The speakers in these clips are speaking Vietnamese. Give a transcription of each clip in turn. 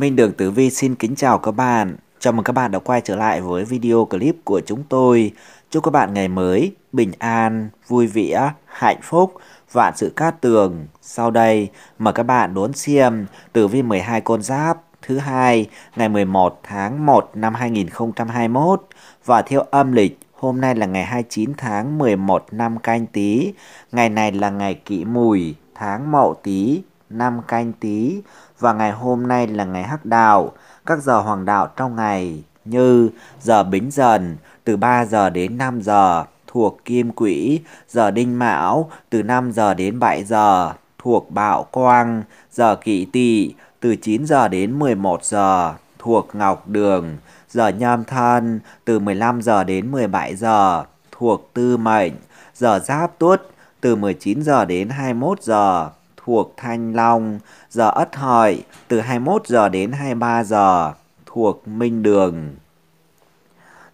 Minh Đường Tử Vi xin kính chào các bạn. Chào mừng các bạn đã quay trở lại với video clip của chúng tôi. Chúc các bạn ngày mới, bình an, vui vẻ, hạnh phúc, vạn sự cát tường. Sau đây, mời các bạn đón xem Tử Vi 12 con giáp thứ hai ngày 11 tháng 1 năm 2021 và theo âm lịch Hôm nay là ngày 29 tháng 11 năm canh tí, ngày này là ngày kỷ mùi, tháng mậu tí, năm canh tí và ngày hôm nay là ngày hắc đạo, các giờ hoàng đạo trong ngày như giờ bính dần từ 3 giờ đến 5 giờ thuộc kim quỹ, giờ đinh mão từ 5 giờ đến 7 giờ thuộc bạo quang, giờ kỵ tỵ từ 9 giờ đến 11 giờ thuộc ngọc đường, giờ nhâm thân từ 15 giờ đến 17 giờ thuộc tư mệnh, giờ giáp tuất từ 19 giờ đến 21 giờ thuộc Thanh Long, giờ Ất Hợi từ 21 giờ đến 23 giờ thuộc Minh Đường.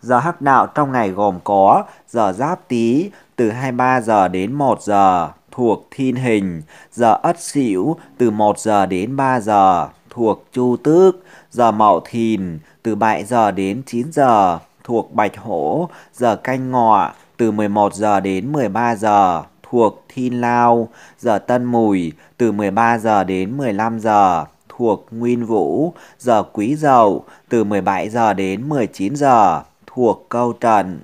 Giờ Hắc Đạo trong ngày gồm có giờ Giáp Tý từ 23 giờ đến 1 giờ thuộc Thiên Hình, giờ Ất Sửu từ 1 giờ đến 3 giờ thuộc Chu Tước, giờ Mậu Thìn từ 7 giờ đến 9 giờ thuộc Bạch Hổ, giờ Canh Ngọ từ 11 giờ đến 13 giờ thuộc Thi Lao, giờ Tân Mùi từ 13 giờ đến 15 giờ thuộc Nguyên Vũ, giờ Quý Dậu từ 17 giờ đến 19 giờ thuộc Câu Trần.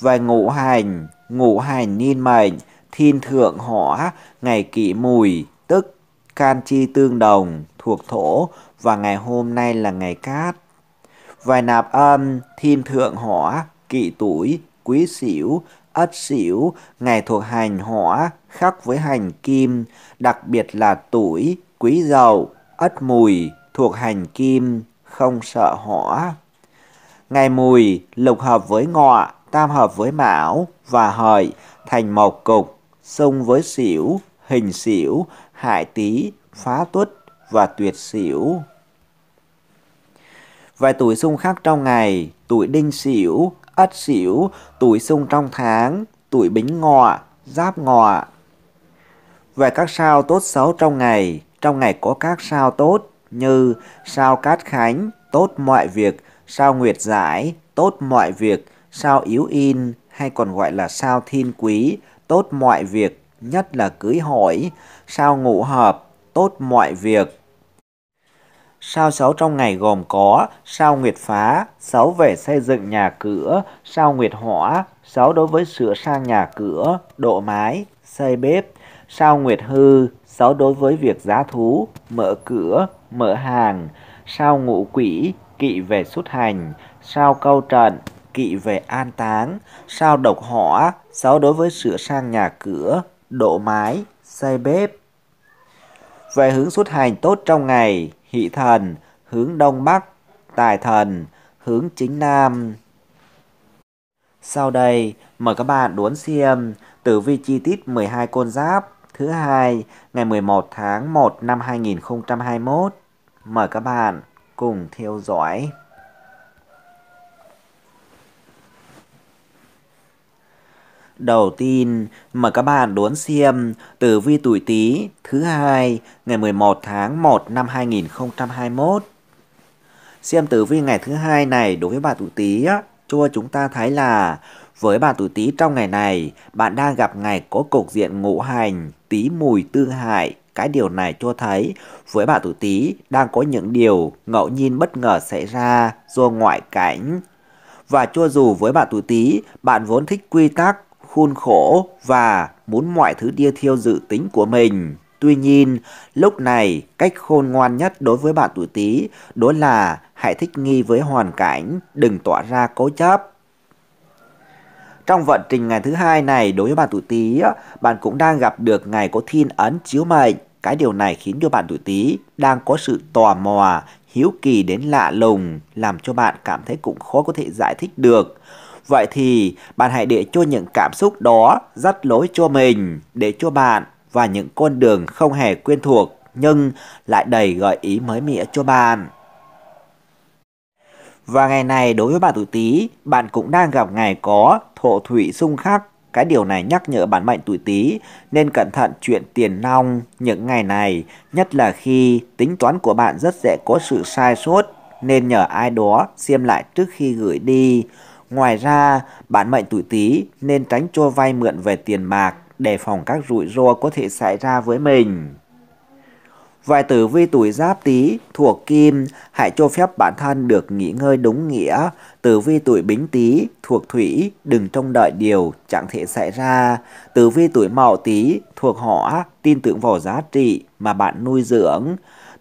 Về ngũ hành, ngũ hành niên mệnh, thiên thượng hỏa, ngày Kỵ mùi, tức can chi tương đồng thuộc thổ và ngày hôm nay là ngày cát. Về nạp âm, thiên thượng hỏa, kỵ tuổi, quý sửu ất xỉu ngày thuộc hành hỏa, khắc với hành kim, đặc biệt là tuổi, quý dậu, ất mùi, thuộc hành kim, không sợ hỏa. Ngày mùi, lục hợp với ngọ, tam hợp với mão và hợi, thành mộc cục, xung với xỉu, hình xỉu, hại tý, phá tuất và tuyệt xỉu. Vài tuổi xung khắc trong ngày, tuổi đinh xỉu, Ất xỉu tuổi xung trong tháng, tuổi Bính Ngọ, Giáp Ngọ. Về các sao tốt xấu trong ngày, trong ngày có các sao tốt như sao Cát Khánh, tốt mọi việc, sao Nguyệt Giải, tốt mọi việc, sao Yếu In hay còn gọi là sao Thiên Quý, tốt mọi việc, nhất là cưới hỏi, sao Ngũ Hợp, tốt mọi việc, Sao sáu trong ngày gồm có sao nguyệt phá, sáu về xây dựng nhà cửa, sao nguyệt hỏa, sáu đối với sửa sang nhà cửa, độ mái, xây bếp, sao nguyệt hư, sáu đối với việc giá thú, mở cửa, mở hàng, sao ngũ quỷ, kỵ về xuất hành, sao câu trận, kỵ về an táng, sao độc hỏa, sáu đối với sửa sang nhà cửa, độ mái, xây bếp. Về hướng xuất hành tốt trong ngày, hỷ thần, hướng đông bắc, tài thần, hướng chính nam. Sau đây, mời các bạn đuốn xem tử vi chi tiết 12 con giáp thứ hai ngày 11 tháng 1 năm 2021. Mời các bạn cùng theo dõi. Đầu tiên, mà các bạn đón xem tử vi tuổi Tý thứ hai ngày 11 tháng 1 năm 2021. Xem tử vi ngày thứ hai này đối với bạn tuổi Tý cho chúng ta thấy là với bạn tuổi Tý trong ngày này, bạn đang gặp ngày có cục diện ngũ hành, Tý mùi tương hại. Cái điều này cho thấy với bạn tuổi Tý đang có những điều ngẫu nhiên bất ngờ xảy ra do ngoại cảnh. Và cho dù với bạn tuổi Tý, bạn vốn thích quy tắc khuôn khổ và muốn mọi thứ điêu thiêu dự tính của mình. Tuy nhiên, lúc này cách khôn ngoan nhất đối với bạn tuổi Tý đó là hãy thích nghi với hoàn cảnh, đừng tỏa ra cố chấp. Trong vận trình ngày thứ hai này đối với bạn tuổi Tý, bạn cũng đang gặp được ngày có thiên ấn chiếu mệnh. Cái điều này khiến cho bạn tuổi Tý đang có sự tò mò, hiếu kỳ đến lạ lùng, làm cho bạn cảm thấy cũng khó có thể giải thích được. Vậy thì bạn hãy để cho những cảm xúc đó dắt lối cho mình, để cho bạn và những con đường không hề quen thuộc nhưng lại đầy gợi ý mới mẻ cho bạn. Và ngày này đối với bạn tuổi Tý, bạn cũng đang gặp ngày có thổ thủy xung khắc. Cái điều này nhắc nhở bản mệnh tuổi Tý nên cẩn thận chuyện tiền nong những ngày này, nhất là khi tính toán của bạn rất dễ có sự sai sót nên nhờ ai đó xem lại trước khi gửi đi. Ngoài ra, bạn mệnh tuổi Tý nên tránh cho vay mượn về tiền bạc để phòng các rủi ro có thể xảy ra với mình. Vài tử vi tuổi giáp tý thuộc kim, hãy cho phép bản thân được nghỉ ngơi đúng nghĩa. Tử vi tuổi bính tý thuộc thủy, đừng trông đợi điều chẳng thể xảy ra. Tử vi tuổi mậu tý thuộc hỏa, tin tưởng vào giá trị mà bạn nuôi dưỡng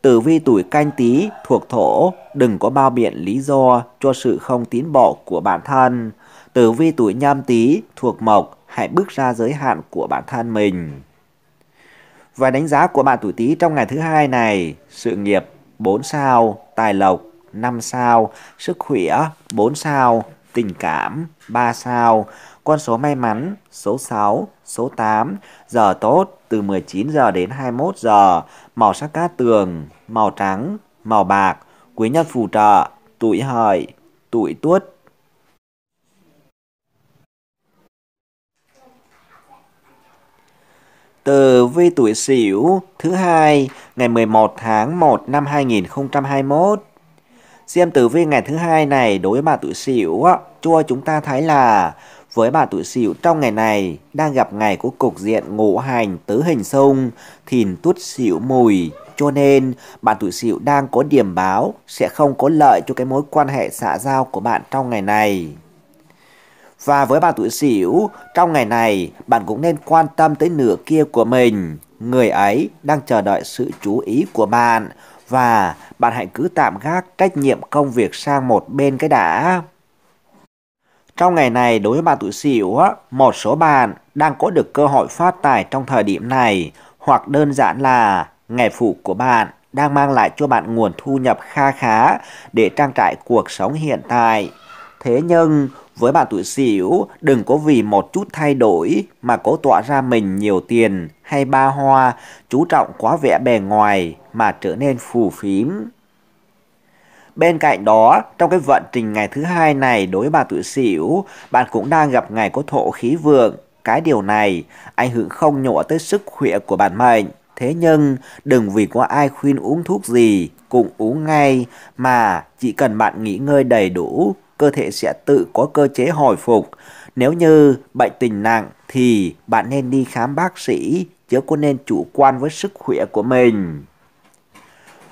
tử vi tuổi canh tí thuộc thổ, đừng có bao biện lý do cho sự không tiến bộ của bản thân. Tử vi tuổi nhâm tí thuộc mộc, hãy bước ra giới hạn của bản thân mình. Và đánh giá của bạn tuổi tí trong ngày thứ hai này, sự nghiệp 4 sao, tài lộc 5 sao, sức khỏe 4 sao, tình cảm 3 sao, con số may mắn số 6, số 8, giờ tốt từ 19 giờ đến 21 giờ, màu sắc cát tường, màu trắng, màu bạc, quý nhân phù trợ, tuổi hợi, tuổi tuất. Từ vi tuổi Sửu thứ hai ngày 11 tháng 1 năm 2021. Xem tử vi ngày thứ hai này đối với bà tuổi Sửu á, cho chúng ta thấy là với bà tuổi sửu trong ngày này đang gặp ngày của cục diện ngũ hành tứ hình xung thìn tuất sửu mùi cho nên bạn tuổi sửu đang có điểm báo sẽ không có lợi cho cái mối quan hệ xã giao của bạn trong ngày này. Và với bạn tuổi sửu trong ngày này bạn cũng nên quan tâm tới nửa kia của mình. Người ấy đang chờ đợi sự chú ý của bạn và bạn hãy cứ tạm gác trách nhiệm công việc sang một bên cái đã. Trong ngày này đối với bạn tuổi Sửu, một số bạn đang có được cơ hội phát tài trong thời điểm này hoặc đơn giản là nghề phụ của bạn đang mang lại cho bạn nguồn thu nhập kha khá để trang trải cuộc sống hiện tại. Thế nhưng, với bạn tuổi Sửu, đừng có vì một chút thay đổi mà cố tỏa ra mình nhiều tiền hay ba hoa, chú trọng quá vẻ bề ngoài mà trở nên phù phím. Bên cạnh đó, trong cái vận trình ngày thứ hai này đối với bà tuổi sửu bạn cũng đang gặp ngày có thổ khí vượng. Cái điều này ảnh hưởng không nhỏ tới sức khỏe của bản mệnh. Thế nhưng đừng vì có ai khuyên uống thuốc gì cũng uống ngay mà chỉ cần bạn nghỉ ngơi đầy đủ cơ thể sẽ tự có cơ chế hồi phục. Nếu như bệnh tình nặng thì bạn nên đi khám bác sĩ chứ có nên chủ quan với sức khỏe của mình.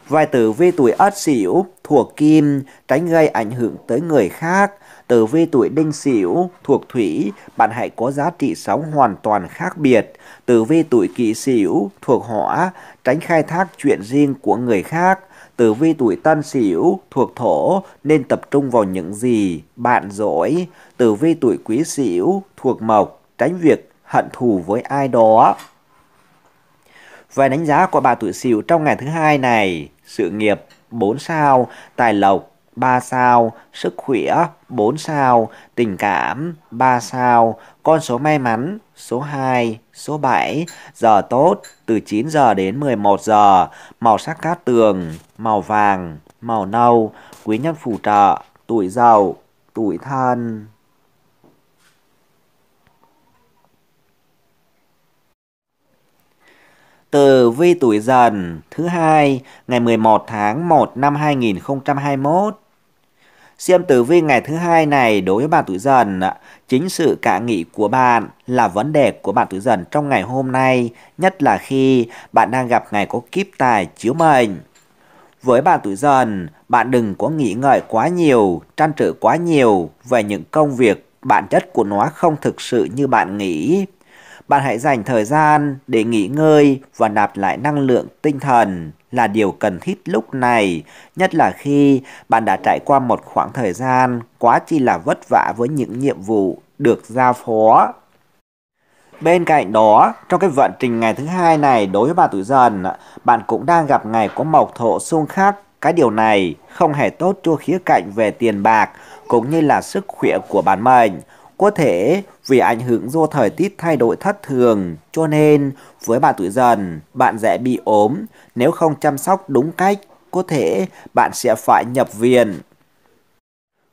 Vài tử vi tuổi Ất Sửu thuộc kim, tránh gây ảnh hưởng tới người khác. Tử vi tuổi đinh sửu thuộc thủy, bạn hãy có giá trị sống hoàn toàn khác biệt. Tử vi tuổi kỷ sửu thuộc hỏa, tránh khai thác chuyện riêng của người khác. Tử vi tuổi tân sửu thuộc thổ nên tập trung vào những gì bạn giỏi. Tử vi tuổi quý sửu thuộc mộc, tránh việc hận thù với ai đó. Về đánh giá của bà tuổi sửu trong ngày thứ hai này, sự nghiệp 4 sao, tài lộc 3 sao, sức khỏe 4 sao, tình cảm 3 sao, con số may mắn số 2, số 7, giờ tốt từ 9 giờ đến 11 giờ, màu sắc cát tường, màu vàng, màu nâu, quý nhân phù trợ, tuổi giàu, tuổi thân. Tử vi tuổi dần thứ hai ngày 11 tháng 1 năm 2021. Xem tử vi ngày thứ hai này đối với bạn tuổi dần, chính sự cả nghị của bạn là vấn đề của bạn tuổi dần trong ngày hôm nay, nhất là khi bạn đang gặp ngày có kiếp tài chiếu mệnh. Với bạn tuổi dần, bạn đừng có nghĩ ngợi quá nhiều, trăn trở quá nhiều về những công việc bản chất của nó không thực sự như bạn nghĩ. Bạn hãy dành thời gian để nghỉ ngơi và nạp lại năng lượng tinh thần là điều cần thiết lúc này, nhất là khi bạn đã trải qua một khoảng thời gian quá chi là vất vả với những nhiệm vụ được giao phó. Bên cạnh đó, trong cái vận trình ngày thứ hai này đối với bà tuổi dần, bạn cũng đang gặp ngày có mộc thổ xung khắc. Cái điều này không hề tốt cho khía cạnh về tiền bạc cũng như là sức khỏe của bản mệnh. Có thể vì ảnh hưởng do thời tiết thay đổi thất thường, cho nên với bạn tuổi dần, bạn dễ bị ốm, nếu không chăm sóc đúng cách, có thể bạn sẽ phải nhập viện.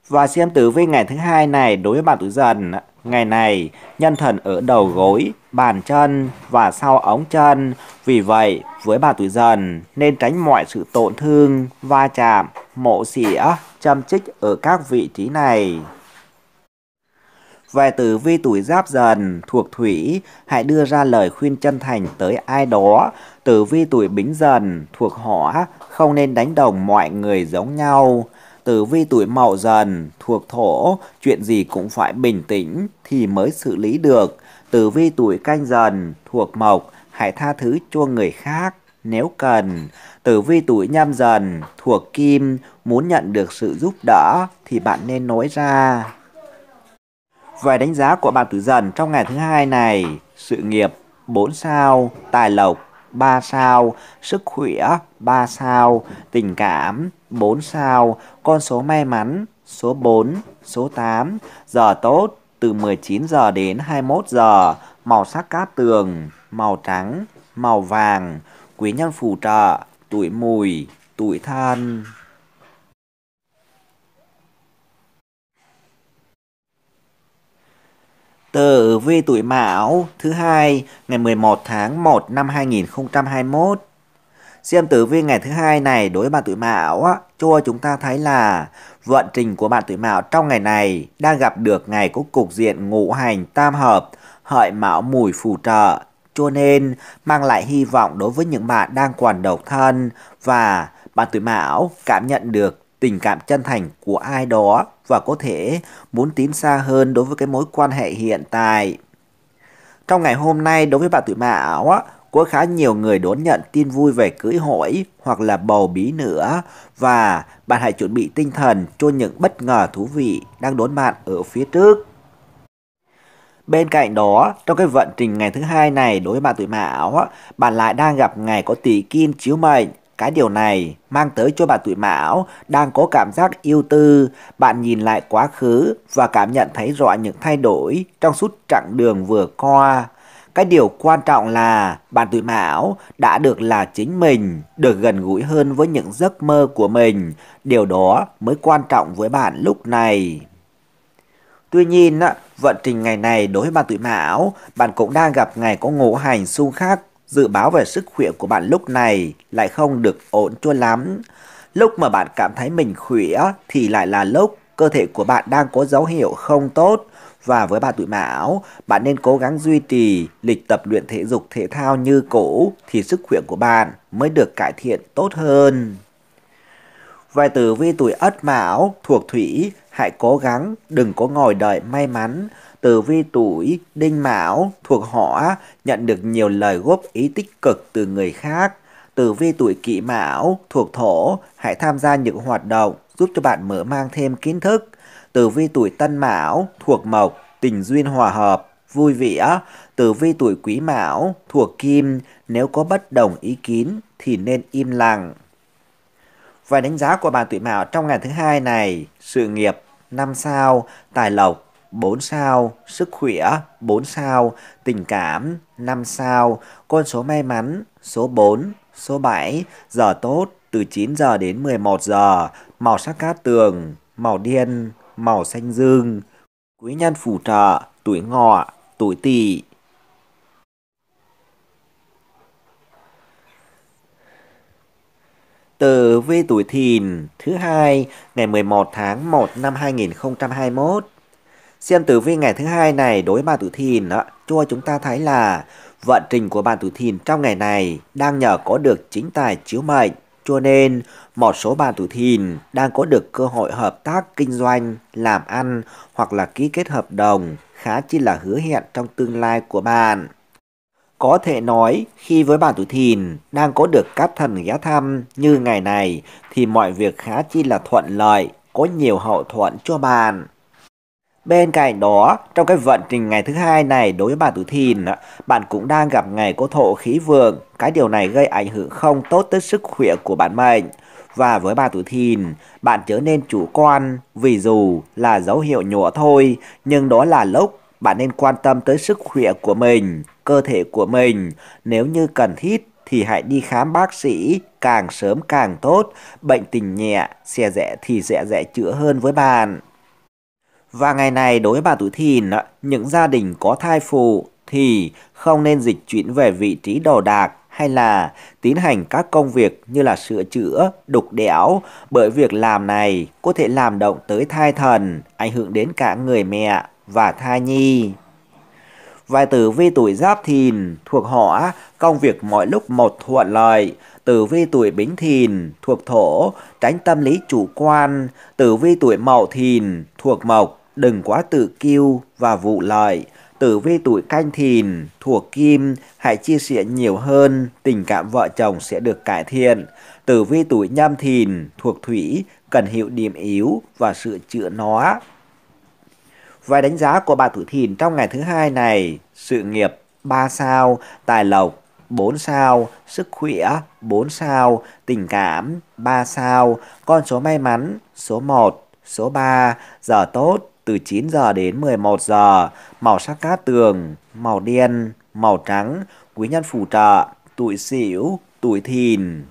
Và xem tử vi ngày thứ hai này đối với bạn tuổi dần, ngày này nhân thần ở đầu gối, bàn chân và sau ống chân. Vì vậy, với bà tuổi dần nên tránh mọi sự tổn thương, va chạm, mổ xỉa, châm chích ở các vị trí này. Về tử vi tuổi giáp dần thuộc thủy, hãy đưa ra lời khuyên chân thành tới ai đó. Tử vi tuổi bính dần thuộc hỏa, không nên đánh đồng mọi người giống nhau. Tử vi tuổi mậu dần thuộc thổ, chuyện gì cũng phải bình tĩnh thì mới xử lý được. Tử vi tuổi canh dần thuộc mộc, hãy tha thứ cho người khác nếu cần. Tử vi tuổi nhâm dần thuộc kim, muốn nhận được sự giúp đỡ thì bạn nên nói ra. Về đánh giá của bạn tử dần trong ngày thứ hai này, sự nghiệp 4 sao, tài lộc 3 sao, sức khỏe 3 sao, tình cảm 4 sao, con số may mắn số 4, số 8, giờ tốt từ 19 giờ đến 21 giờ, màu sắc cát tường, màu trắng, màu vàng, quý nhân phù trợ, tuổi mùi, tuổi thân. Tử vi tuổi Mão thứ hai ngày 11 tháng 1 năm 2021. Xem tử vi ngày thứ hai này đối với bạn tuổi Mão á, cho chúng ta thấy là vận trình của bạn tuổi Mão trong ngày này đang gặp được ngày có cục diện ngũ hành tam hợp, hợi Mão mùi phù trợ, cho nên mang lại hy vọng đối với những bạn đang còn độc thân và bạn tuổi Mão cảm nhận được tình cảm chân thành của ai đó và có thể muốn tiến xa hơn đối với cái mối quan hệ hiện tại. Trong ngày hôm nay đối với bạn tuổi mão á, có khá nhiều người đón nhận tin vui về cưới hỏi hoặc là bầu bí nữa và bạn hãy chuẩn bị tinh thần cho những bất ngờ thú vị đang đón bạn ở phía trước. Bên cạnh đó, trong cái vận trình ngày thứ hai này đối với bạn tuổi mão, bạn lại đang gặp ngày có tỷ kim chiếu mệnh cái điều này mang tới cho bạn tuổi mão đang có cảm giác yêu tư, bạn nhìn lại quá khứ và cảm nhận thấy rõ những thay đổi trong suốt chặng đường vừa qua. Cái điều quan trọng là bạn tuổi mão đã được là chính mình, được gần gũi hơn với những giấc mơ của mình. Điều đó mới quan trọng với bạn lúc này. Tuy nhiên, vận trình ngày này đối với bạn tuổi mão, bạn cũng đang gặp ngày có ngũ hành xung khắc dự báo về sức khỏe của bạn lúc này lại không được ổn chua lắm. Lúc mà bạn cảm thấy mình khỏe thì lại là lúc cơ thể của bạn đang có dấu hiệu không tốt. Và với bạn tuổi mão, bạn nên cố gắng duy trì lịch tập luyện thể dục thể thao như cũ thì sức khỏe của bạn mới được cải thiện tốt hơn. Vài tử vi tuổi ất mão thuộc thủy, hãy cố gắng đừng có ngồi đợi may mắn từ vi tuổi, đinh mão thuộc họ nhận được nhiều lời góp ý tích cực từ người khác. Từ vi tuổi kỵ mão thuộc thổ, hãy tham gia những hoạt động giúp cho bạn mở mang thêm kiến thức. Từ vi tuổi tân mão thuộc mộc, tình duyên hòa hợp, vui vẻ. Từ vi tuổi quý mão thuộc kim, nếu có bất đồng ý kiến thì nên im lặng. Và đánh giá của bạn tuổi mão trong ngày thứ hai này, sự nghiệp năm sao, tài lộc 4 sao, sức khỏe 4 sao, tình cảm 5 sao, con số may mắn số 4, số 7, giờ tốt từ 9 giờ đến 11 giờ, màu sắc cát tường, màu đen màu xanh dương. Quý nhân phù trợ, tuổi ngọ, tuổi tỵ. từ vi tuổi thìn thứ hai ngày 11 tháng 1 năm 2021 Xem tử vi ngày thứ hai này đối với bạn tuổi thìn đó, cho chúng ta thấy là vận trình của bạn tuổi thìn trong ngày này đang nhờ có được chính tài chiếu mệnh. Cho nên, một số bạn tuổi thìn đang có được cơ hội hợp tác kinh doanh, làm ăn hoặc là ký kết hợp đồng khá chi là hứa hẹn trong tương lai của bạn. Có thể nói, khi với bạn tuổi thìn đang có được các thần ghé thăm như ngày này thì mọi việc khá chi là thuận lợi, có nhiều hậu thuẫn cho bạn. Bên cạnh đó, trong cái vận trình ngày thứ hai này đối với bạn tuổi thìn, bạn cũng đang gặp ngày cô thổ khí vượng. Cái điều này gây ảnh hưởng không tốt tới sức khỏe của bạn mệnh. Và với bà tuổi thìn, bạn trở nên chủ quan, vì dù là dấu hiệu nhỏ thôi, nhưng đó là lúc bạn nên quan tâm tới sức khỏe của mình, cơ thể của mình. Nếu như cần thiết thì hãy đi khám bác sĩ, càng sớm càng tốt, bệnh tình nhẹ, xe rẻ thì sẽ dễ chữa hơn với bạn. Và ngày này đối với bà tuổi thìn, những gia đình có thai phụ thì không nên dịch chuyển về vị trí đồ đạc hay là tiến hành các công việc như là sửa chữa, đục đẽo bởi việc làm này có thể làm động tới thai thần, ảnh hưởng đến cả người mẹ và thai nhi. Vài tử vi tuổi giáp thìn thuộc hỏa, công việc mọi lúc một thuận lợi. Tử vi tuổi bính thìn thuộc thổ, tránh tâm lý chủ quan. Tử vi tuổi mậu thìn thuộc mộc, đừng quá tự kiêu và vụ lợi. Tử vi tuổi canh thìn, thuộc kim, hãy chia sẻ nhiều hơn, tình cảm vợ chồng sẽ được cải thiện. Tử vi tuổi nhâm thìn, thuộc thủy, cần hiểu điểm yếu và sự chữa nó. Vài đánh giá của bà tuổi thìn trong ngày thứ hai này, sự nghiệp 3 sao, tài lộc 4 sao, sức khỏe 4 sao, tình cảm 3 sao, con số may mắn số 1, số 3, giờ tốt từ 9 giờ đến 11 giờ, màu sắc cát tường, màu đen, màu trắng, quý nhân phù trợ, tuổi sửu tuổi thìn.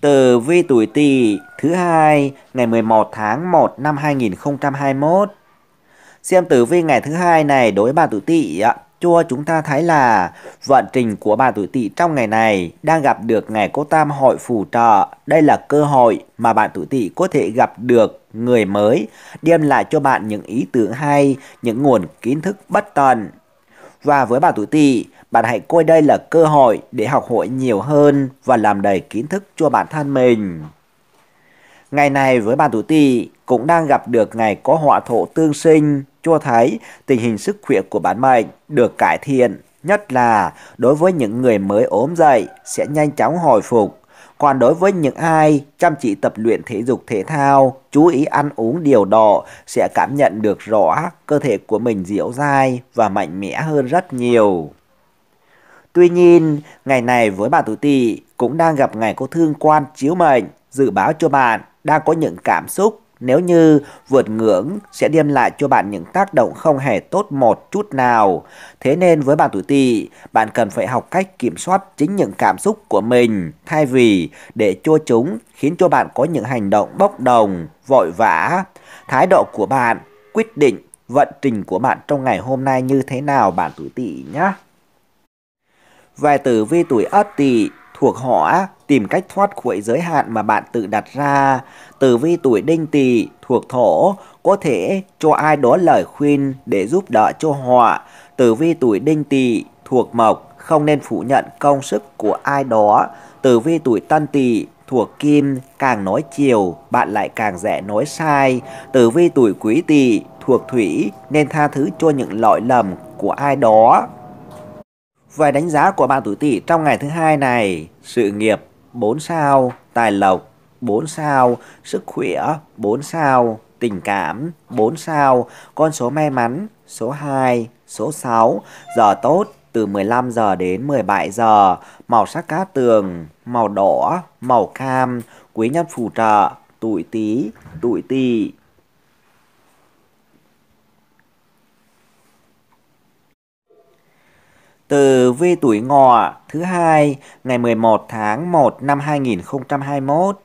Tử vi tuổi Tỵ thứ hai ngày 11 tháng 1 năm 2021. Xem tử vi ngày thứ hai này đối với bà tuổi Tỵ ạ cho chúng ta thấy là vận trình của bà tuổi tỵ trong ngày này đang gặp được ngày cô tam hội phù trợ. Đây là cơ hội mà bạn tuổi tỵ có thể gặp được người mới, đem lại cho bạn những ý tưởng hay, những nguồn kiến thức bất tận. Và với bà tuổi tỵ, bạn hãy coi đây là cơ hội để học hỏi nhiều hơn và làm đầy kiến thức cho bản thân mình. Ngày này với bà tuổi tỵ cũng đang gặp được ngày có họa thổ tương sinh, cho thấy tình hình sức khỏe của bản mệnh được cải thiện, nhất là đối với những người mới ốm dậy sẽ nhanh chóng hồi phục. Còn đối với những ai chăm chỉ tập luyện thể dục thể thao, chú ý ăn uống điều độ sẽ cảm nhận được rõ cơ thể của mình dẻo dai và mạnh mẽ hơn rất nhiều. Tuy nhiên, ngày này với bà tuổi tỵ cũng đang gặp ngày có thương quan chiếu mệnh, dự báo cho bạn đang có những cảm xúc nếu như vượt ngưỡng sẽ đem lại cho bạn những tác động không hề tốt một chút nào. Thế nên với bạn tuổi tỵ, bạn cần phải học cách kiểm soát chính những cảm xúc của mình thay vì để cho chúng khiến cho bạn có những hành động bốc đồng, vội vã. Thái độ của bạn quyết định vận trình của bạn trong ngày hôm nay như thế nào bạn tuổi tỵ nhé. Về tử vi tuổi Ất Tỵ, thuộc họ tìm cách thoát khỏi giới hạn mà bạn tự đặt ra. Tử vi tuổi đinh tỵ thuộc thổ có thể cho ai đó lời khuyên để giúp đỡ cho họ. Tử vi tuổi đinh tỵ thuộc mộc không nên phủ nhận công sức của ai đó. Tử vi tuổi tân tỵ thuộc kim càng nói chiều bạn lại càng dễ nói sai. Tử vi tuổi quý tỵ thuộc thủy nên tha thứ cho những lỗi lầm của ai đó. Về đánh giá của bạn tuổi Tỵ trong ngày thứ hai này, sự nghiệp 4 sao, tài lộc 4 sao, sức khỏe 4 sao, tình cảm 4 sao, con số may mắn số 2, số 6, giờ tốt từ 15 giờ đến 17 giờ, màu sắc cá tường, màu đỏ, màu cam, quý nhân phù trợ, tuổi Tý, tuổi Tỵ. từ vi tuổi ngọ thứ hai ngày 11 tháng 1 năm 2021.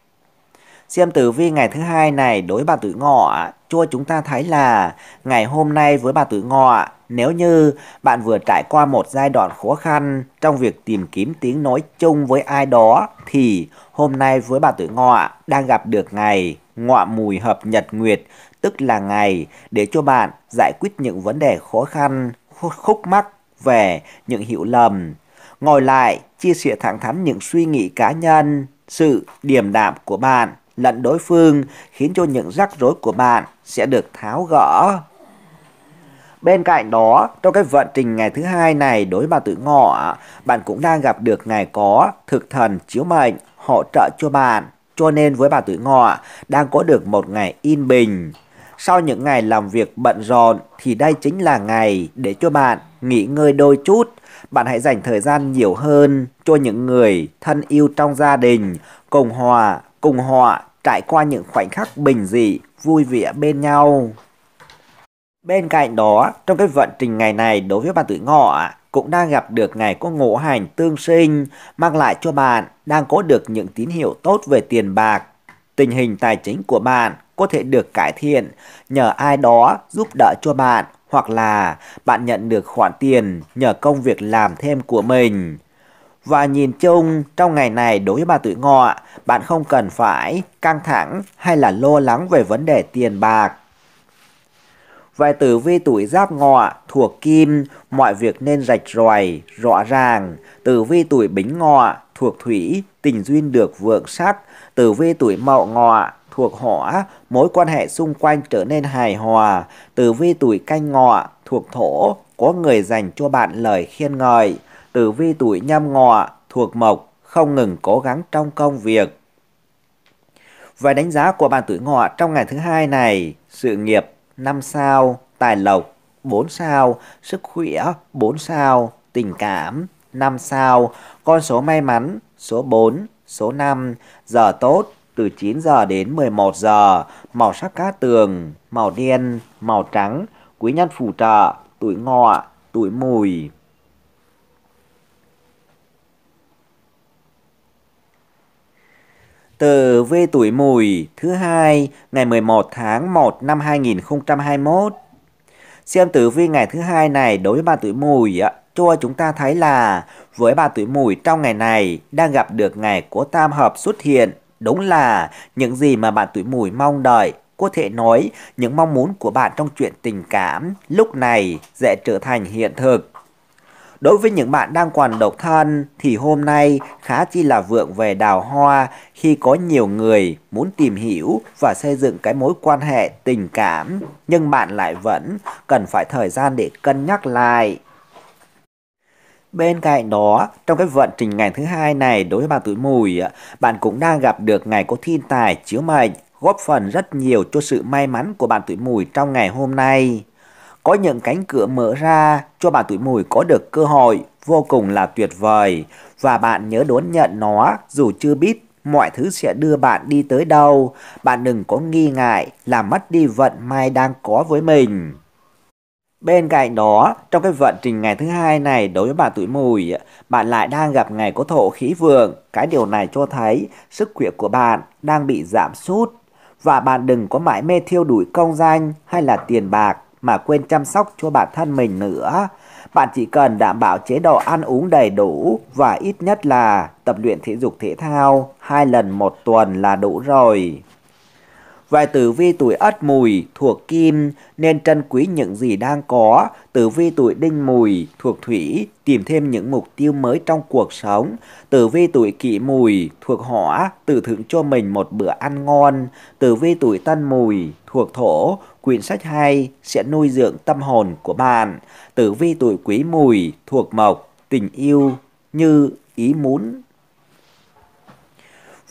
Xem tử vi ngày thứ hai này đối bà tử ngọ cho chúng ta thấy là ngày hôm nay với bà tử ngọ nếu như bạn vừa trải qua một giai đoạn khó khăn trong việc tìm kiếm tiếng nói chung với ai đó thì hôm nay với bà tử ngọ đang gặp được ngày ngọ mùi hợp nhật nguyệt tức là ngày để cho bạn giải quyết những vấn đề khó khăn khúc mắc về những hiểu lầm, ngồi lại chia sẻ thẳng thắn những suy nghĩ cá nhân, sự điềm đạm của bạn lẫn đối phương khiến cho những rắc rối của bạn sẽ được tháo gỡ. Bên cạnh đó, trong cái vận trình ngày thứ hai này đối mặt tử ngọ, bạn cũng đang gặp được ngày có thực thần chiếu mệnh hỗ trợ cho bạn. Cho nên với bà tuổi ngọ đang có được một ngày yên bình, sau những ngày làm việc bận rộn thì đây chính là ngày để cho bạn nghỉ ngơi đôi chút. Bạn hãy dành thời gian nhiều hơn cho những người thân yêu trong gia đình, cùng hòa, cùng họ trải qua những khoảnh khắc bình dị, vui vẻ bên nhau. Bên cạnh đó, trong cái vận trình ngày này đối với bạn tuổi ngọ cũng đang gặp được ngày có ngũ hành tương sinh, mang lại cho bạn đang có được những tín hiệu tốt về tiền bạc, tình hình tài chính của bạn có thể được cải thiện nhờ ai đó giúp đỡ cho bạn hoặc là bạn nhận được khoản tiền nhờ công việc làm thêm của mình. Và nhìn chung, trong ngày này đối với bà tuổi ngọ, bạn không cần phải căng thẳng hay là lo lắng về vấn đề tiền bạc. Vài tử vi tuổi giáp ngọ thuộc kim, mọi việc nên rạch ròi, rõ ràng. Tử vi tuổi bính ngọ thuộc thủy, tình duyên được vượng sắc, Tử vi tuổi mậu ngọ thuộc hỏa, mối quan hệ xung quanh trở nên hài hòa. Tử vi tuổi canh ngọ thuộc thổ, có người dành cho bạn lời khiên ngợi. Tử vi tuổi nhâm ngọ thuộc mộc, không ngừng cố gắng trong công việc. Và đánh giá của bạn tuổi ngọ trong ngày thứ hai này, sự nghiệp 5 sao, tài lộc 4 sao, sức khỏe 4 sao, tình cảm 5 sao, con số may mắn số 4, Số 5, giờ tốt từ 9 giờ đến 11 giờ, màu sắc cát tường, màu đen, màu trắng, quý nhân phù trợ, tuổi ngọ, tuổi mùi. Từ về tuổi mùi thứ hai ngày 11 tháng 1 năm 2021. Xem tử vi ngày thứ hai này đối với bạn tuổi mùi ạ cho chúng ta thấy là với bà tuổi mùi trong ngày này đang gặp được ngày của tam hợp xuất hiện. Đúng là những gì mà bạn tuổi mùi mong đợi có thể nói những mong muốn của bạn trong chuyện tình cảm lúc này sẽ trở thành hiện thực. Đối với những bạn đang còn độc thân thì hôm nay khá chi là vượng về đào hoa khi có nhiều người muốn tìm hiểu và xây dựng cái mối quan hệ tình cảm nhưng bạn lại vẫn cần phải thời gian để cân nhắc lại. Bên cạnh đó, trong cái vận trình ngày thứ hai này đối với bạn tuổi mùi, bạn cũng đang gặp được ngày có thiên tài chiếu mệnh, góp phần rất nhiều cho sự may mắn của bạn tuổi mùi trong ngày hôm nay. Có những cánh cửa mở ra cho bạn tuổi mùi có được cơ hội vô cùng là tuyệt vời và bạn nhớ đón nhận nó dù chưa biết mọi thứ sẽ đưa bạn đi tới đâu. Bạn đừng có nghi ngại làm mất đi vận may đang có với mình. Bên cạnh đó, trong cái vận trình ngày thứ hai này đối với bạn tuổi mùi, bạn lại đang gặp ngày có thổ khí vượng. Cái điều này cho thấy sức khỏe của bạn đang bị giảm sút và bạn đừng có mãi mê thiêu đuổi công danh hay là tiền bạc mà quên chăm sóc cho bản thân mình nữa. Bạn chỉ cần đảm bảo chế độ ăn uống đầy đủ và ít nhất là tập luyện thể dục thể thao hai lần một tuần là đủ rồi. Và tử vi tuổi ất mùi thuộc kim nên trân quý những gì đang có. Tử vi tuổi đinh mùi thuộc thủy tìm thêm những mục tiêu mới trong cuộc sống. Tử vi tuổi kỷ mùi thuộc hỏa tự thưởng cho mình một bữa ăn ngon. Tử vi tuổi tân mùi thuộc thổ quyển sách hay sẽ nuôi dưỡng tâm hồn của bạn. Tử vi tuổi quý mùi thuộc mộc tình yêu như ý muốn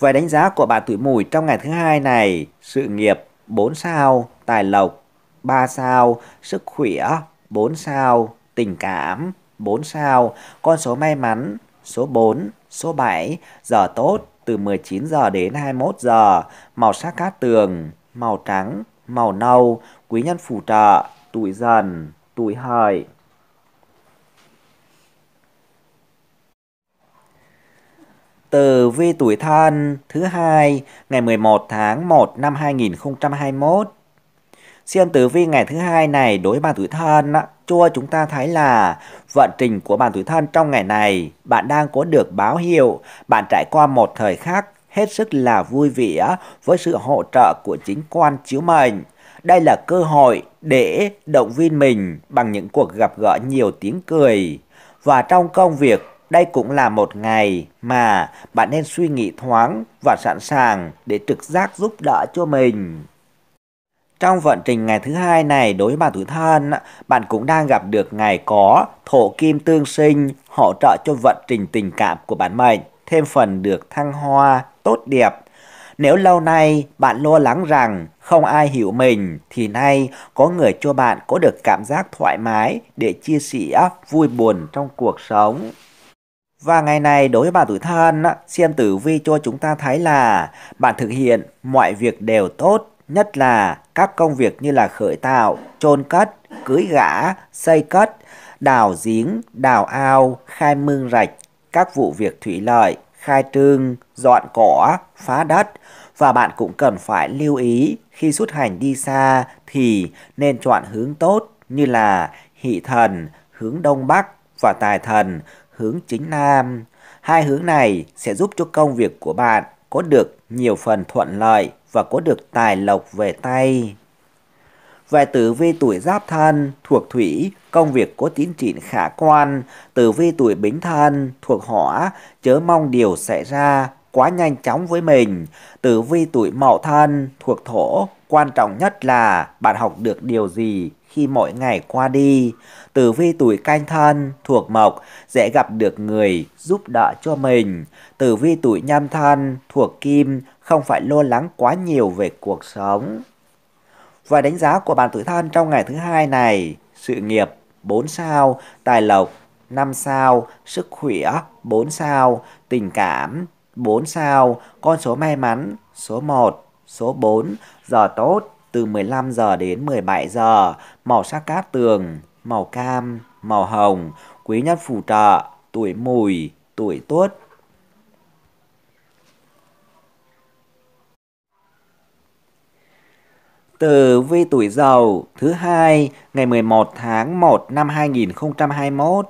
về đánh giá của bà tuổi mùi trong ngày thứ hai này, sự nghiệp 4 sao, tài lộc 3 sao, sức khỏe 4 sao, tình cảm 4 sao, con số may mắn số 4, số 7, giờ tốt từ 19 giờ đến 21 giờ, màu sắc cát tường, màu trắng, màu nâu, quý nhân phù trợ, tuổi dần, tuổi hợi. từ vi tuổi thân thứ hai ngày 11 tháng 1 năm 2021. Xem tử vi ngày thứ hai này đối với bạn tuổi thân cho chúng ta thấy là vận trình của bạn tuổi thân trong ngày này bạn đang có được báo hiệu bạn trải qua một thời khắc hết sức là vui vẻ với sự hỗ trợ của chính quan chiếu mệnh. Đây là cơ hội để động viên mình bằng những cuộc gặp gỡ nhiều tiếng cười. Và trong công việc đây cũng là một ngày mà bạn nên suy nghĩ thoáng và sẵn sàng để trực giác giúp đỡ cho mình. Trong vận trình ngày thứ hai này đối với tuổi thân, bạn cũng đang gặp được ngày có thổ kim tương sinh hỗ trợ cho vận trình tình cảm của bạn mệnh, thêm phần được thăng hoa, tốt đẹp. Nếu lâu nay bạn lo lắng rằng không ai hiểu mình thì nay có người cho bạn có được cảm giác thoải mái để chia sẻ vui buồn trong cuộc sống. Và ngày này đối với bạn tuổi thân, xem tử vi cho chúng ta thấy là bạn thực hiện mọi việc đều tốt, nhất là các công việc như là khởi tạo, chôn cất, cưới gã, xây cất, đào giếng, đào ao, khai mương rạch, các vụ việc thủy lợi, khai trương, dọn cỏ, phá đất. Và bạn cũng cần phải lưu ý khi xuất hành đi xa thì nên chọn hướng tốt như là hỷ thần, hướng đông bắc và tài thần, hướng chính nam. Hai hướng này sẽ giúp cho công việc của bạn có được nhiều phần thuận lợi và có được tài lộc về tay. Về tử vi tuổi giáp thân thuộc thủy, công việc có tiến triển khả quan. Tử vi tuổi bính thân thuộc hỏa, chớ mong điều xảy ra quá nhanh chóng với mình. Tử vi tuổi mậu thân thuộc thổ, quan trọng nhất là bạn học được điều gì khi mỗi ngày qua đi. Tử vi tuổi canh thân, thuộc mộc, dễ gặp được người giúp đỡ cho mình. Tử vi tuổi nhâm thân, thuộc kim, không phải lo lắng quá nhiều về cuộc sống. Và đánh giá của bạn tuổi thân trong ngày thứ hai này, sự nghiệp 4 sao, tài lộc 5 sao, sức khỏe 4 sao, tình cảm 4 sao, con số may mắn số 1, số 4, giờ tốt từ 15 giờ đến 17 giờ, màu sắc cát tường, màu cam, màu hồng, quý nhất phù trợ, tuổi mùi, tuổi tuất. Từ vi tuổi dầu thứ hai ngày 11 tháng 1 năm 2021.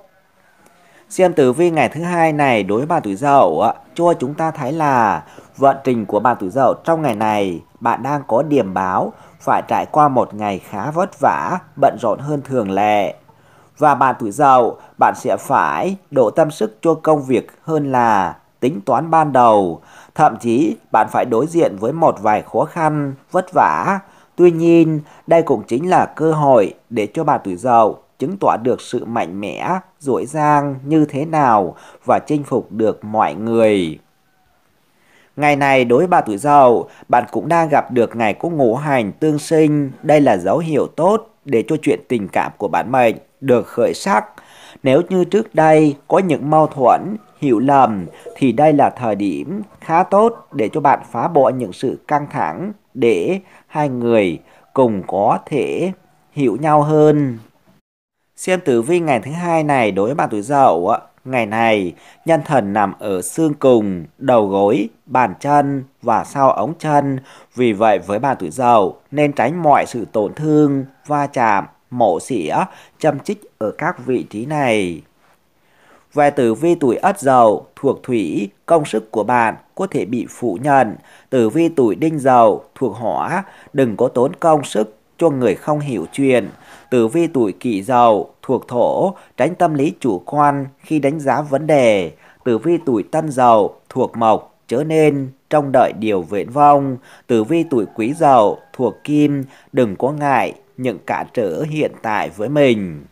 Xem tử vi ngày thứ hai này đối với bạn tuổi dậu cho chúng ta thấy là vận trình của bà tuổi dậu trong ngày này bạn đang có điểm báo phải trải qua một ngày khá vất vả, bận rộn hơn thường lệ. Và bạn tuổi dậu, bạn sẽ phải đổ tâm sức cho công việc hơn là tính toán ban đầu. Thậm chí bạn phải đối diện với một vài khó khăn, vất vả. Tuy nhiên, đây cũng chính là cơ hội để cho bạn tuổi dậu chứng tỏ được sự mạnh mẽ, dỗi dang như thế nào và chinh phục được mọi người. Ngày này đối với bà tuổi giàu, bạn cũng đang gặp được ngày có ngũ hành tương sinh. Đây là dấu hiệu tốt để cho chuyện tình cảm của bạn mình được khởi sắc. Nếu như trước đây có những mâu thuẫn, hiểu lầm thì đây là thời điểm khá tốt để cho bạn phá bỏ những sự căng thẳng để hai người cùng có thể hiểu nhau hơn. Xem tử vi ngày thứ hai này đối với bạn tuổi dậu, ngày này nhân thần nằm ở xương cùng, đầu gối, bàn chân và sau ống chân. Vì vậy với bạn tuổi dậu nên tránh mọi sự tổn thương, va chạm, mổ xỉa, châm chích ở các vị trí này. Về tử vi tuổi ất dậu thuộc thủy, công sức của bạn có thể bị phủ nhận. Tử vi tuổi đinh dậu thuộc hỏa, đừng có tốn công sức cho người không hiểu chuyện tử vi tuổi kỷ dậu thuộc thổ, tránh tâm lý chủ quan khi đánh giá vấn đề. Tử vi tuổi tân dậu thuộc mộc, chớ nên trong đợi điều viễn vong. Tử vi tuổi quý dậu thuộc kim, đừng có ngại những cả trở hiện tại với mình.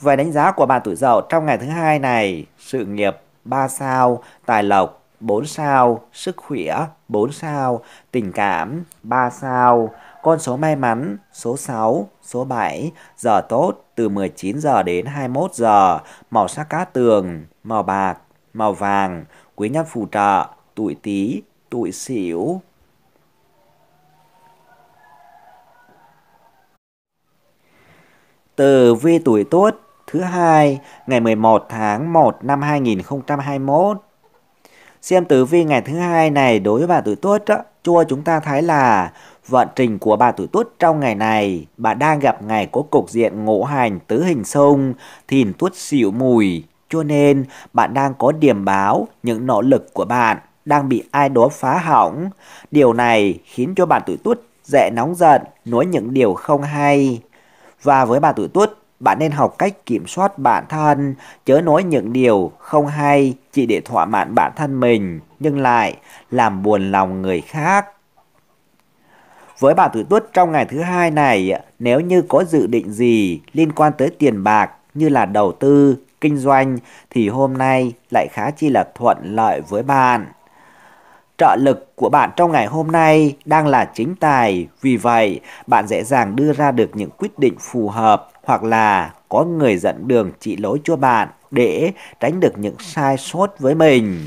Về đánh giá của bạn tuổi dậu trong ngày thứ hai này, sự nghiệp 3 sao, tài lộc 4 sao, sức khỏe 4 sao, tình cảm 3 sao. Con số may mắn, số 6, số 7, giờ tốt từ 19 giờ đến 21 giờ, màu sắc cát tường, màu bạc, màu vàng, quý nhân phù trợ, tuổi Tý, tuổi Sửu. Từ vi tuổi Tuất thứ hai ngày 11 tháng 1 năm 2021. Xem tử vi ngày thứ hai này đối với bà tuổi Tuất á, chua chúng ta thấy là vận trình của bà tuổi tuất trong ngày này, bà đang gặp ngày có cục diện ngũ hành tứ hình xung, thìn tuất xỉu mùi, cho nên bạn đang có điểm báo những nỗ lực của bạn đang bị ai đó phá hỏng. Điều này khiến cho bạn tuổi tuất dễ nóng giận, nói những điều không hay. Và với bà tuổi tuất, bạn nên học cách kiểm soát bản thân, chớ nói những điều không hay chỉ để thỏa mãn bản thân mình, nhưng lại làm buồn lòng người khác. Với bà tuổi Tuất trong ngày thứ hai này, nếu như có dự định gì liên quan tới tiền bạc như là đầu tư, kinh doanh thì hôm nay lại khá chi là thuận lợi với bạn. Trợ lực của bạn trong ngày hôm nay đang là chính tài, vì vậy bạn dễ dàng đưa ra được những quyết định phù hợp hoặc là có người dẫn đường chỉ lối cho bạn để tránh được những sai sót với mình.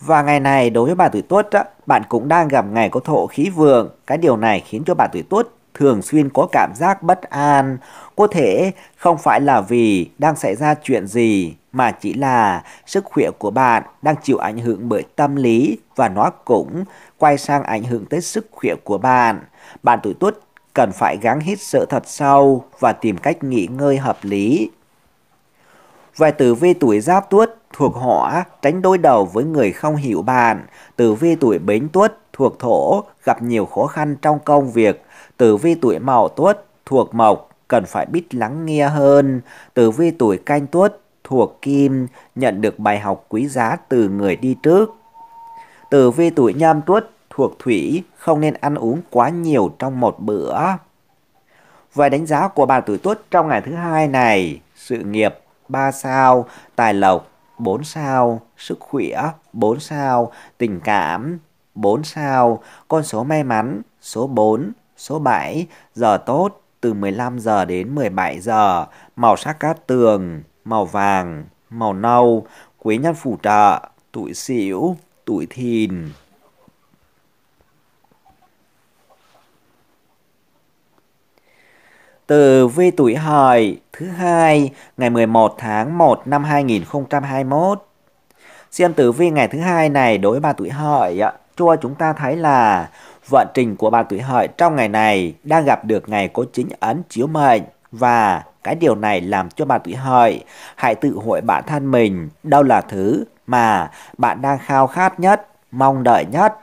Và ngày này đối với bạn tuổi tuất, bạn cũng đang gặp ngày có thổ khí vượng. Cái điều này khiến cho bạn tuổi tuất thường xuyên có cảm giác bất an. Có thể không phải là vì đang xảy ra chuyện gì mà chỉ là sức khỏe của bạn đang chịu ảnh hưởng bởi tâm lý và nó cũng quay sang ảnh hưởng tới sức khỏe của bạn. Bạn tuổi tuất cần phải gắng hít sợ thật sâu và tìm cách nghỉ ngơi hợp lý. vài tử vi tuổi giáp tuất, thuộc họ tránh đối đầu với người không hiểu bạn. Tử vi tuổi bính tuất thuộc thổ, gặp nhiều khó khăn trong công việc. Tử vi tuổi mậu tuất thuộc mộc, cần phải biết lắng nghe hơn. Tử vi tuổi canh tuất thuộc kim, nhận được bài học quý giá từ người đi trước. Tử vi tuổi nhâm tuất thuộc thủy, không nên ăn uống quá nhiều trong một bữa. vài đánh giá của bà tuổi tuất trong ngày thứ hai này, sự nghiệp 3 sao, tài lộc 4 sao, sức khỏe 4 sao, tình cảm 4 sao, con số may mắn số 4, số 7, giờ tốt từ 15 giờ đến 17 giờ, màu sắc cát tường, màu vàng, màu nâu, quý nhân phù trợ, tuổi xỉu, tuổi thìn. Từ vi tuổi hợi thứ hai ngày 11 tháng 1 năm 2021. Xem tử vi ngày thứ hai này đối với bà tuổi hợi ạ, cho chúng ta thấy là vận trình của bà tuổi hợi trong ngày này đang gặp được ngày có chính ấn chiếu mệnh và cái điều này làm cho bà tuổi hợi hãy tự hội bản thân mình đâu là thứ mà bạn đang khao khát nhất, mong đợi nhất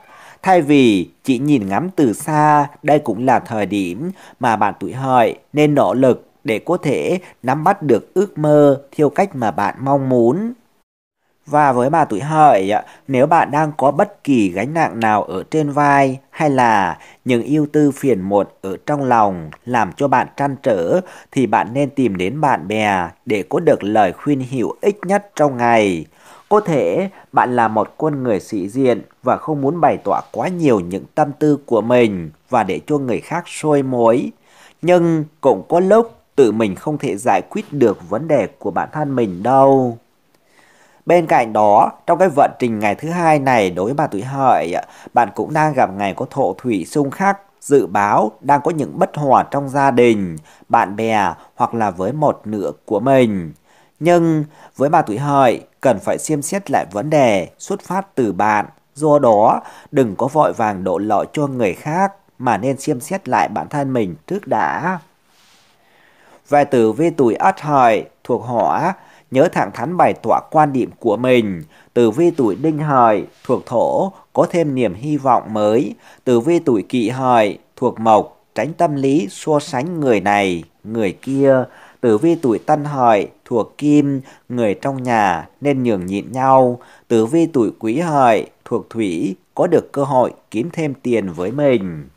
Thay vì chỉ nhìn ngắm từ xa, đây cũng là thời điểm mà bạn tuổi hợi nên nỗ lực để có thể nắm bắt được ước mơ theo cách mà bạn mong muốn. Và với bà tuổi hợi, nếu bạn đang có bất kỳ gánh nặng nào ở trên vai hay là những yêu tư phiền muộn ở trong lòng làm cho bạn trăn trở thì bạn nên tìm đến bạn bè để có được lời khuyên hữu ích nhất trong ngày. Có thể bạn là một con người sĩ diện và không muốn bày tỏ quá nhiều những tâm tư của mình và để cho người khác sôi mối. Nhưng cũng có lúc tự mình không thể giải quyết được vấn đề của bản thân mình đâu. Bên cạnh đó, trong cái vận trình ngày thứ hai này đối với bà tuổi hợi, bạn cũng đang gặp ngày có thổ thủy xung khắc, dự báo đang có những bất hòa trong gia đình, bạn bè hoặc là với một nửa của mình. Nhưng với bà tuổi hợi, cần phải xem xét lại vấn đề xuất phát từ bạn. Do đó, đừng có vội vàng đổ lỗi cho người khác mà nên xem xét lại bản thân mình trước đã. Về từ vi tuổi ất hợi thuộc hỏa, nhớ thẳng thắn bày tỏ quan điểm của mình. Từ vi tuổi đinh hợi thuộc thổ có thêm niềm hy vọng mới. Từ vi tuổi kỵ hợi thuộc mộc tránh tâm lý so sánh người này, người kia Tử vi tuổi tân hợi thuộc kim, người trong nhà nên nhường nhịn nhau. Tử vi tuổi quý hợi thuộc thủy có được cơ hội kiếm thêm tiền với mình.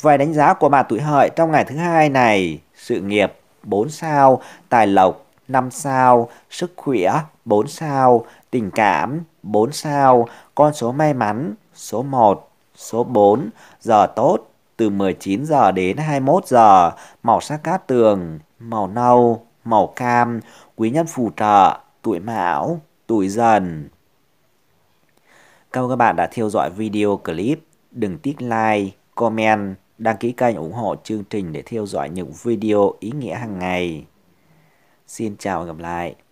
Vài đánh giá của bà tuổi hợi trong ngày thứ hai này, sự nghiệp 4 sao, tài lộc 5 sao, sức khỏe 4 sao, tình cảm 4 sao, con số may mắn số 1, số 4, giờ tốt từ 19 giờ đến 21 giờ, màu sắc cát tường màu nâu, màu cam, quý nhân phù trợ, tuổi mão, tuổi dần. Cảm ơn các bạn đã theo dõi video clip. Đừng tiếc like, comment, đăng ký kênh ủng hộ chương trình để theo dõi những video ý nghĩa hàng ngày. Xin chào và gặp lại.